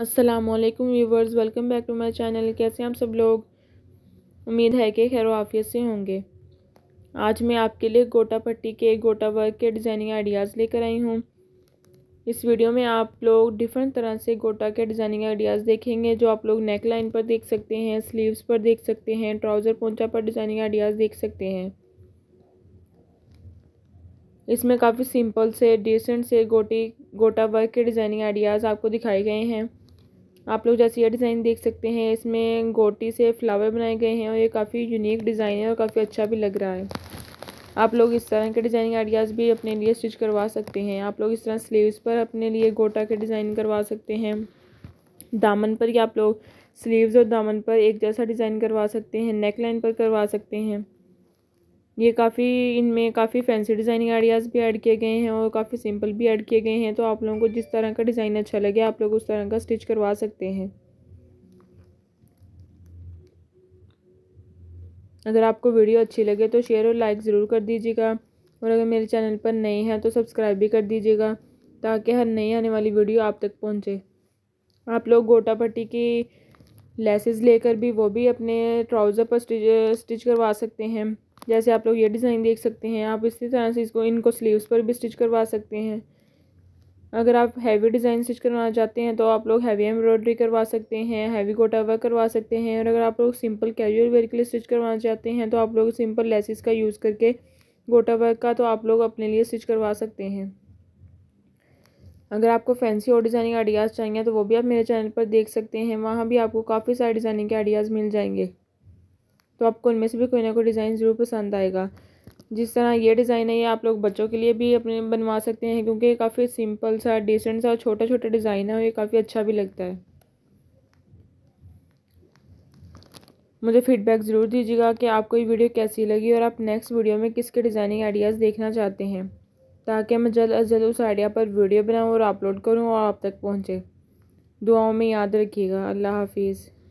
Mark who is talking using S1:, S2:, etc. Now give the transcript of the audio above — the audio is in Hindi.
S1: अस्सलाम वालेकुम viewers welcome back to my channel कैसे हैं आप सब लोग उम्मीद है कि खैर वाफियत से होंगे आज मैं आपके लिए गोटा पट्टी के गोटा वर्क के डिज़ाइनिंग आइडियाज़ लेकर आई हूँ इस वीडियो में आप लोग डिफरेंट तरह से गोटा के डिज़ाइनिंग आइडियाज़ देखेंगे जो आप लोग नेक लाइन पर देख सकते हैं स्लीव्स पर देख सकते हैं ट्राउज़र पोंचा पर डिज़ाइनिंग आइडियाज़ देख सकते हैं इसमें काफ़ी सिंपल से डिसेंट से गोटी गोटा वर्क के डिज़ाइनिंग आइडियाज़ आपको दिखाए गए हैं आप लोग जैसे ये डिज़ाइन देख सकते हैं इसमें गोटी से फ्लावर बनाए गए हैं और ये काफ़ी यूनिक डिज़ाइन है और काफ़ी अच्छा भी लग रहा है आप लोग इस तरह के डिज़ाइनिंग आइडियाज़ भी अपने लिए स्टिच करवा सकते हैं आप लोग इस तरह स्लीव्स पर अपने लिए गोटा के डिज़ाइन करवा सकते हैं दामन पर या आप लोग स्लीव्स और दामन पर एक जैसा डिज़ाइन करवा सकते हैं नेक लाइन पर करवा सकते हैं ये काफ़ी इनमें काफ़ी फैंसी डिज़ाइनिंग आइडियाज़ भी ऐड किए गए हैं और काफ़ी सिंपल भी ऐड किए गए हैं तो आप लोगों को जिस तरह का डिज़ाइन अच्छा लगे आप लोग उस तरह का स्टिच करवा सकते हैं अगर आपको वीडियो अच्छी लगे तो शेयर और लाइक ज़रूर कर दीजिएगा और अगर मेरे चैनल पर नए हैं तो सब्सक्राइब भी कर दीजिएगा ताकि हर नई आने वाली वीडियो आप तक पहुँचे आप लोग गोटा पट्टी की लेसेस लेकर भी वो भी अपने ट्राउज़र पर स्टिच स्टिच करवा सकते हैं जैसे आप लोग ये डिज़ाइन देख सकते हैं आप इसी तरह से इसको इनको स्लीव्स पर भी स्टिच करवा सकते हैं अगर आप हैवी डिज़ाइन स्टिच करवाना चाहते हैं तो आप लोग हैवी एम्ब्रॉयडरी करवा सकते हैं हैवी गोटा वर्क करवा सकते हैं और अगर आप लोग सिंपल कैजुअल वेयर के लिए स्टिच करवाना चाहते हैं तो आप लोग सिंपल लेसिस का यूज़ करके गोटा वर्क का तो आप लोग अपने लिए स्टिच करवा सकते हैं अगर आपको फैंसी और डिज़ाइनिंग आइडियाज़ चाहिए तो वो भी आप मेरे चैनल पर देख सकते हैं वहाँ भी आपको काफ़ी सारे डिज़ाइनिंग के आइडियाज़ मिल जाएंगे तो आपको उनमें से भी कोई ना कोई डिज़ाइन ज़रूर पसंद आएगा जिस तरह ये डिज़ाइन है ये आप लोग बच्चों के लिए भी अपने बनवा सकते हैं क्योंकि ये काफ़ी सिंपल सा डिसेंट सा और छोटा छोटा डिज़ाइन है और ये काफ़ी अच्छा भी लगता है मुझे फीडबैक ज़रूर दीजिएगा कि आपको ये वीडियो कैसी लगी और आप नेक्स्ट वीडियो में किसके डिज़ाइनिंग आइडियाज़ देखना चाहते हैं ताकि मैं जल्द अज जल्द उस आइडिया पर वीडियो बनाऊँ और अपलोड करूँ और आप तक पहुँचे दुआओं में याद रखिएगा अल्लाह हाफिज़